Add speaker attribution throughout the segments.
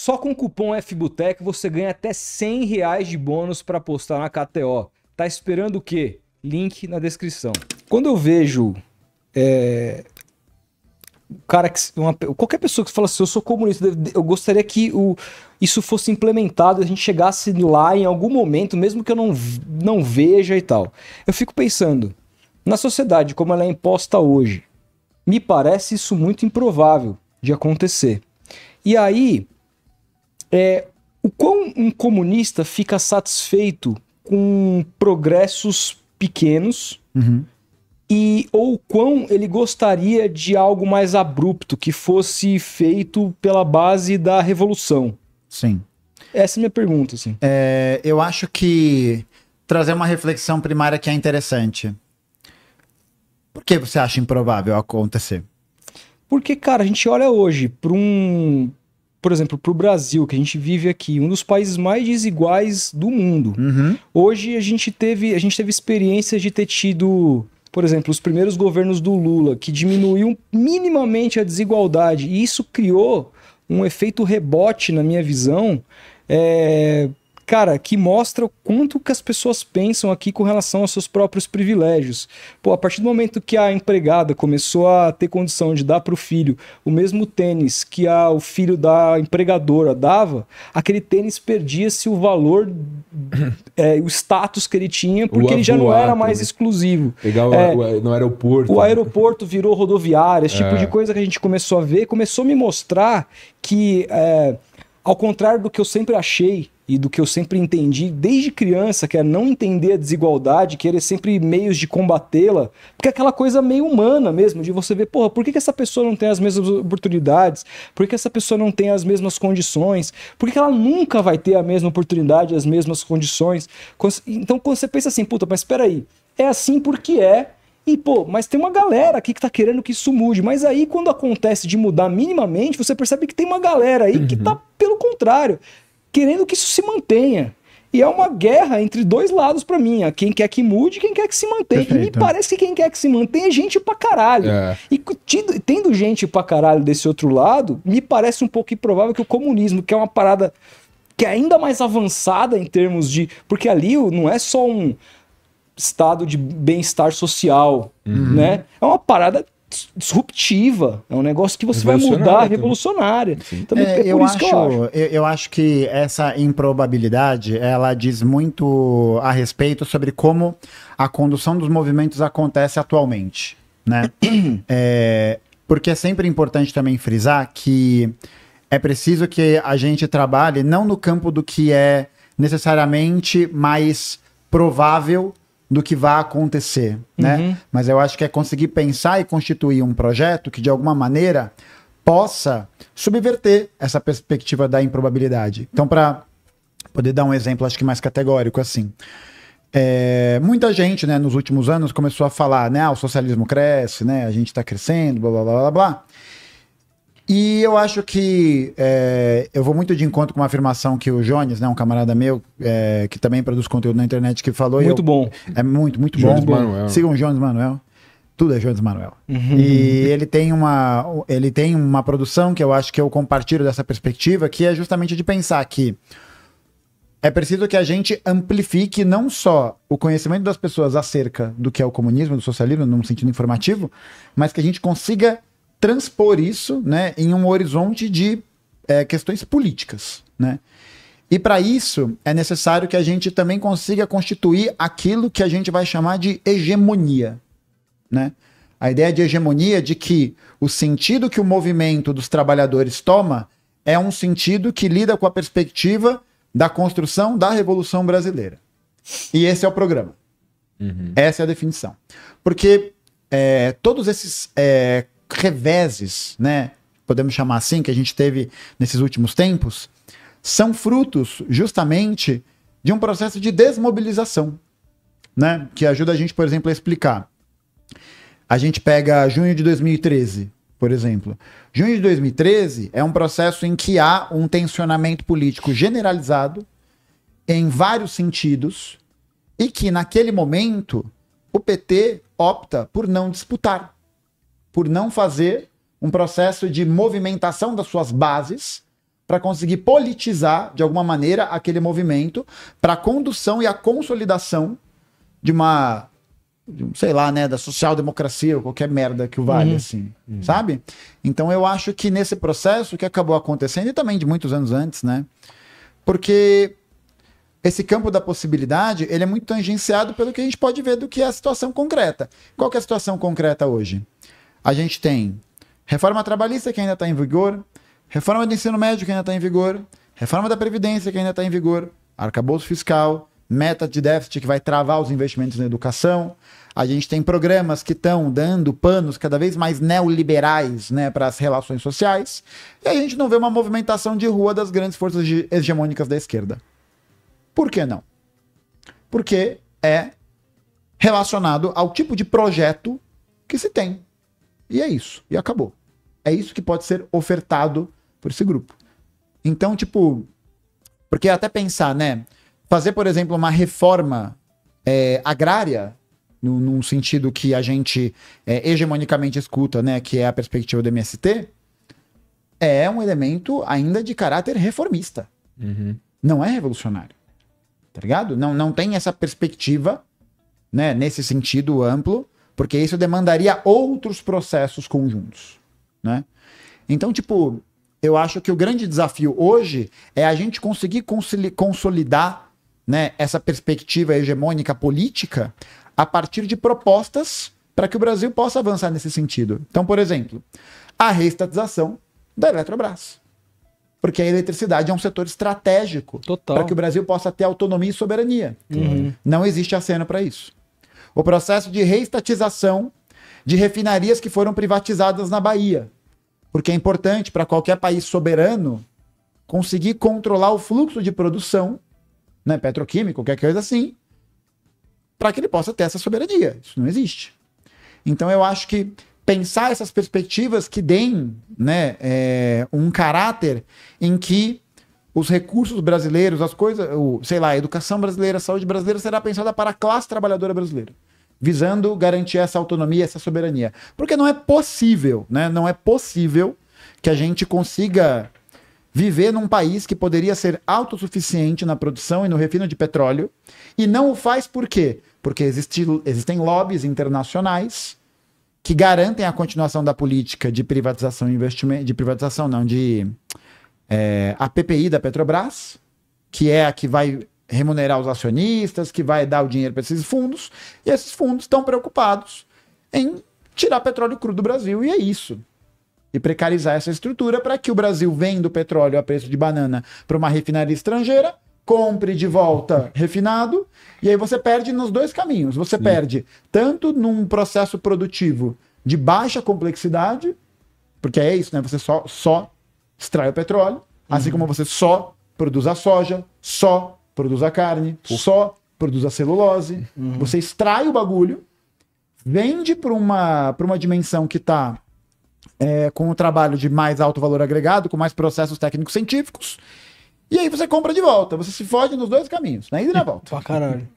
Speaker 1: Só com o cupom FBUTEC você ganha até 100 reais de bônus para apostar na KTO. Tá esperando o quê? Link na descrição. Quando eu vejo é, cara que uma, qualquer pessoa que fala assim, eu sou comunista, eu gostaria que o, isso fosse implementado, a gente chegasse lá em algum momento, mesmo que eu não, não veja e tal. Eu fico pensando, na sociedade como ela é imposta hoje, me parece isso muito improvável de acontecer. E aí, é, o quão um comunista fica satisfeito com progressos pequenos uhum. e ou quão ele gostaria de algo mais abrupto que fosse feito pela base da revolução? Sim.
Speaker 2: Essa é a minha pergunta, Sim. É, eu acho que trazer uma reflexão primária que é interessante. Por que você acha improvável acontecer?
Speaker 1: Porque, cara, a gente olha hoje para um por exemplo, para o Brasil, que a gente vive aqui, um dos países mais desiguais do mundo. Uhum. Hoje a gente teve a gente teve experiência de ter tido, por exemplo, os primeiros governos do Lula, que diminuiu minimamente a desigualdade. E isso criou um efeito rebote, na minha visão, é, cara, que mostra o quanto que as pessoas pensam aqui com relação aos seus próprios privilégios. Pô, a partir do momento que a empregada começou a ter condição de dar para o filho o mesmo tênis que a, o filho da empregadora dava, aquele tênis perdia-se o valor, é, o status que ele tinha, porque ele já não era mais né? exclusivo. Legal, é, o, no aeroporto. O né? aeroporto virou rodoviária, esse tipo é. tipo de coisa que a gente começou a ver, começou a me mostrar que, é, ao contrário do que eu sempre achei, e do que eu sempre entendi desde criança, que é não entender a desigualdade, querer sempre meios de combatê-la, porque é aquela coisa meio humana mesmo, de você ver, porra, por que, que essa pessoa não tem as mesmas oportunidades? Por que, que essa pessoa não tem as mesmas condições? Por que, que ela nunca vai ter a mesma oportunidade, as mesmas condições? Então, quando você pensa assim, puta, mas espera aí, é assim porque é, e, pô, mas tem uma galera aqui que tá querendo que isso mude. Mas aí, quando acontece de mudar minimamente, você percebe que tem uma galera aí uhum. que tá pelo contrário querendo que isso se mantenha. E é uma guerra entre dois lados para mim. Quem quer que mude, quem quer que se mantenha. Perfeito. E me parece que quem quer que se mantenha é gente pra caralho. É. E tido, tendo gente pra caralho desse outro lado, me parece um pouco improvável que o comunismo, que é uma parada que é ainda mais avançada em termos de. Porque ali não é só um estado de bem-estar social, uhum. né? É uma parada disruptiva. É um negócio que você vai mudar, revolucionária. então é, eu, acho, eu acho,
Speaker 2: eu, eu acho. que essa improbabilidade, ela diz muito a respeito sobre como a condução dos movimentos acontece atualmente, né? é, porque é sempre importante também frisar que é preciso que a gente trabalhe não no campo do que é necessariamente mais provável do que vai acontecer, né? uhum. né? Mas eu acho que é conseguir pensar e constituir um projeto que de alguma maneira possa subverter essa perspectiva da improbabilidade. Então, para poder dar um exemplo, acho que mais categórico assim. É, muita gente, né, nos últimos anos começou a falar, né, ah, o socialismo cresce, né, a gente está crescendo, blá, blá, blá, blá, blá. E eu acho que é, eu vou muito de encontro com uma afirmação que o Jones, né, um camarada meu, é, que também produz conteúdo na internet, que falou. Muito eu, bom. É muito, muito Jones bom. Manuel. Sigam o Jones Manuel. Tudo é Jones Manuel. Uhum. E ele tem, uma, ele tem uma produção que eu acho que eu compartilho dessa perspectiva, que é justamente de pensar que é preciso que a gente amplifique não só o conhecimento das pessoas acerca do que é o comunismo, do socialismo, num sentido informativo, mas que a gente consiga transpor isso né, em um horizonte de é, questões políticas. Né? E para isso é necessário que a gente também consiga constituir aquilo que a gente vai chamar de hegemonia. Né? A ideia de hegemonia de que o sentido que o movimento dos trabalhadores toma é um sentido que lida com a perspectiva da construção da Revolução Brasileira. E esse é o programa. Uhum. Essa é a definição. Porque é, todos esses é, reveses, né? Podemos chamar assim, que a gente teve nesses últimos tempos, são frutos justamente de um processo de desmobilização, né? Que ajuda a gente, por exemplo, a explicar. A gente pega junho de 2013, por exemplo. Junho de 2013 é um processo em que há um tensionamento político generalizado em vários sentidos e que naquele momento o PT opta por não disputar por não fazer um processo de movimentação das suas bases para conseguir politizar, de alguma maneira, aquele movimento para a condução e a consolidação de uma, sei lá, né, da social-democracia ou qualquer merda que o vale, uhum. assim, uhum. sabe? Então eu acho que nesse processo que acabou acontecendo, e também de muitos anos antes, né, porque esse campo da possibilidade, ele é muito tangenciado pelo que a gente pode ver do que é a situação concreta. Qual é a situação concreta hoje? a gente tem reforma trabalhista que ainda está em vigor, reforma do ensino médio que ainda está em vigor, reforma da Previdência que ainda está em vigor, arcabouço fiscal, meta de déficit que vai travar os investimentos na educação. A gente tem programas que estão dando panos cada vez mais neoliberais né, para as relações sociais. E a gente não vê uma movimentação de rua das grandes forças hegemônicas da esquerda. Por que não? Porque é relacionado ao tipo de projeto que se tem. E é isso. E acabou. É isso que pode ser ofertado por esse grupo. Então, tipo. Porque é até pensar, né? Fazer, por exemplo, uma reforma é, agrária, no, num sentido que a gente é, hegemonicamente escuta, né? Que é a perspectiva do MST, é um elemento ainda de caráter reformista. Uhum. Não é revolucionário. Tá ligado? Não, não tem essa perspectiva, né? Nesse sentido amplo porque isso demandaria outros processos conjuntos, né? Então, tipo, eu acho que o grande desafio hoje é a gente conseguir consolidar né, essa perspectiva hegemônica política a partir de propostas para que o Brasil possa avançar nesse sentido. Então, por exemplo, a reestatização da Eletrobras. Porque a eletricidade é um setor estratégico para que o Brasil possa ter autonomia e soberania. Uhum. Não existe aceno para isso o processo de reestatização de refinarias que foram privatizadas na Bahia. Porque é importante para qualquer país soberano conseguir controlar o fluxo de produção, né, petroquímico, qualquer coisa assim, para que ele possa ter essa soberania. Isso não existe. Então eu acho que pensar essas perspectivas que deem né, é, um caráter em que os recursos brasileiros, as coisas, o, sei lá, a educação brasileira, a saúde brasileira será pensada para a classe trabalhadora brasileira visando garantir essa autonomia, essa soberania. Porque não é possível, né? Não é possível que a gente consiga viver num país que poderia ser autossuficiente na produção e no refino de petróleo e não o faz por quê? Porque existe, existem lobbies internacionais que garantem a continuação da política de privatização e investimento, de privatização não, de é, a PPI da Petrobras, que é a que vai remunerar os acionistas, que vai dar o dinheiro para esses fundos, e esses fundos estão preocupados em tirar petróleo cru do Brasil, e é isso. E precarizar essa estrutura para que o Brasil venda o petróleo a preço de banana para uma refinaria estrangeira, compre de volta refinado, e aí você perde nos dois caminhos. Você Sim. perde tanto num processo produtivo de baixa complexidade, porque é isso, né? Você só, só extrai o petróleo, assim uhum. assim como você só produz a soja, só produz a carne, Ufa. só produz a celulose. Uhum. Você extrai o bagulho, vende para uma, uma dimensão que está é, com o um trabalho de mais alto valor agregado, com mais processos técnicos científicos. E aí você compra de volta. Você se foge nos dois caminhos, na né? ida e na volta. Pra caralho.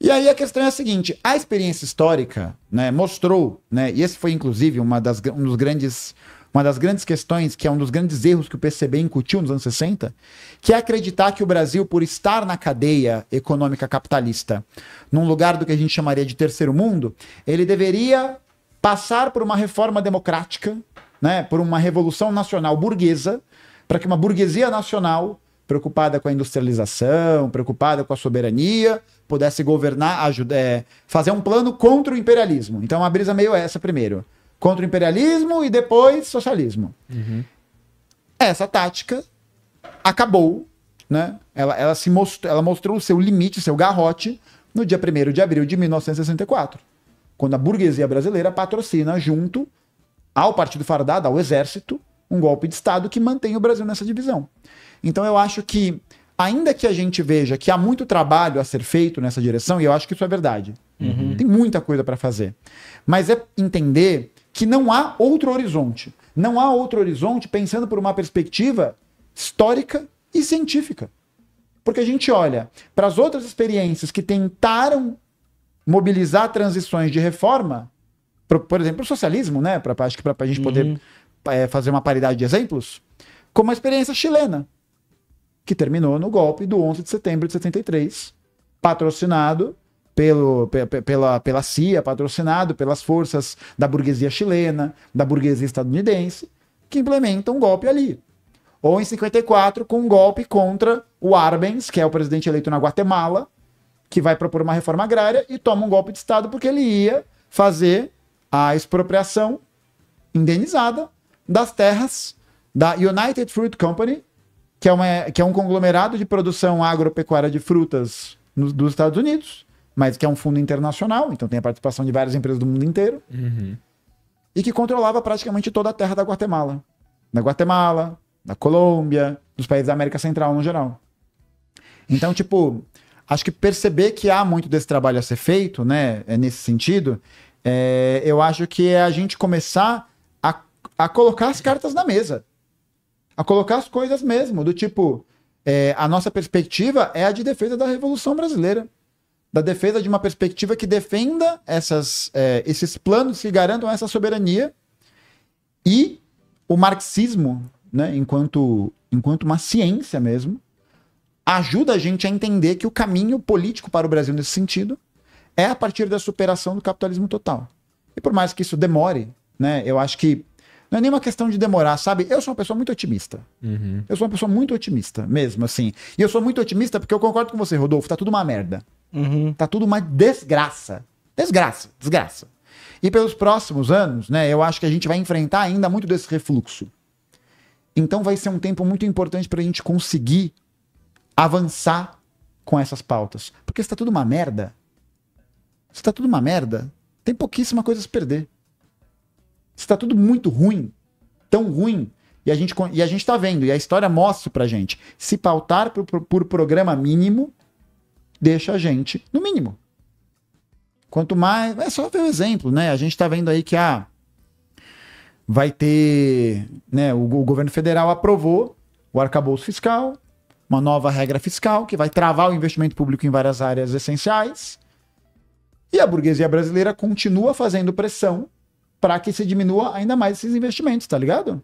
Speaker 2: E aí a questão é a seguinte: a experiência histórica né, mostrou, né, e esse foi inclusive uma das, um dos grandes uma das grandes questões, que é um dos grandes erros que o PCB incutiu nos anos 60, que é acreditar que o Brasil, por estar na cadeia econômica capitalista, num lugar do que a gente chamaria de terceiro mundo, ele deveria passar por uma reforma democrática, né, por uma revolução nacional burguesa, para que uma burguesia nacional preocupada com a industrialização, preocupada com a soberania, pudesse governar, ajudar, é, eh, fazer um plano contra o imperialismo. Então a brisa meio essa primeiro. Contra o imperialismo e depois socialismo. Uhum. Essa tática acabou, né? Ela, ela, se mostrou, ela mostrou o seu limite, o seu garrote, no dia 1 de abril de 1964, quando a burguesia brasileira patrocina, junto ao Partido Fardado, ao Exército, um golpe de Estado que mantém o Brasil nessa divisão. Então eu acho que, ainda que a gente veja que há muito trabalho a ser feito nessa direção, e eu acho que isso é verdade, uhum. tem muita coisa para fazer, mas é entender que não há outro horizonte. Não há outro horizonte pensando por uma perspectiva histórica e científica. Porque a gente olha para as outras experiências que tentaram mobilizar transições de reforma, por, por exemplo, o socialismo, né? Pra, acho que para a gente uhum. poder é, fazer uma paridade de exemplos, como a experiência chilena, que terminou no golpe do 11 de setembro de 73, patrocinado pelo, pela, pela CIA, patrocinado pelas forças da burguesia chilena, da burguesia estadunidense, que implementam um golpe ali. Ou em 54, com um golpe contra o Arbenz, que é o presidente eleito na Guatemala, que vai propor uma reforma agrária e toma um golpe de Estado porque ele ia fazer a expropriação indenizada das terras da United Fruit Company, que é, uma, que é um conglomerado de produção agropecuária de frutas dos Estados Unidos, mas que é um fundo internacional, então tem a participação de várias empresas do mundo inteiro, uhum. e que controlava praticamente toda a terra da Guatemala. Da Guatemala, da Colômbia, dos países da América Central no geral. Então, tipo, acho que perceber que há muito desse trabalho a ser feito, né, é nesse sentido, é, eu acho que é a gente começar a, a colocar as cartas na mesa. A colocar as coisas mesmo, do tipo, é, a nossa perspectiva é a de defesa da Revolução Brasileira da defesa de uma perspectiva que defenda essas, é, esses planos que garantam essa soberania e o marxismo, né, enquanto, enquanto uma ciência mesmo, ajuda a gente a entender que o caminho político para o Brasil nesse sentido é a partir da superação do capitalismo total. E por mais que isso demore, né, eu acho que não é nenhuma questão de demorar, sabe? Eu sou uma pessoa muito otimista. Uhum. Eu sou uma pessoa muito otimista, mesmo, assim. E eu sou muito otimista porque eu concordo com você, Rodolfo, tá tudo uma merda. Uhum. Tá tudo uma desgraça. Desgraça, desgraça. E pelos próximos anos, né, eu acho que a gente vai enfrentar ainda muito desse refluxo. Então vai ser um tempo muito importante para a gente conseguir avançar com essas pautas. Porque está tudo uma merda. Se tá tudo uma merda, tem pouquíssima coisa a se perder. Se tá tudo muito ruim, tão ruim, e a gente, e a gente tá vendo, e a história mostra pra gente. Se pautar por, por programa mínimo, deixa a gente no mínimo. Quanto mais. É só ver o exemplo, né? A gente está vendo aí que a. Ah, vai ter. Né, o, o governo federal aprovou o arcabouço fiscal, uma nova regra fiscal que vai travar o investimento público em várias áreas essenciais. E a burguesia brasileira continua fazendo pressão para que se diminua ainda mais esses investimentos, tá ligado?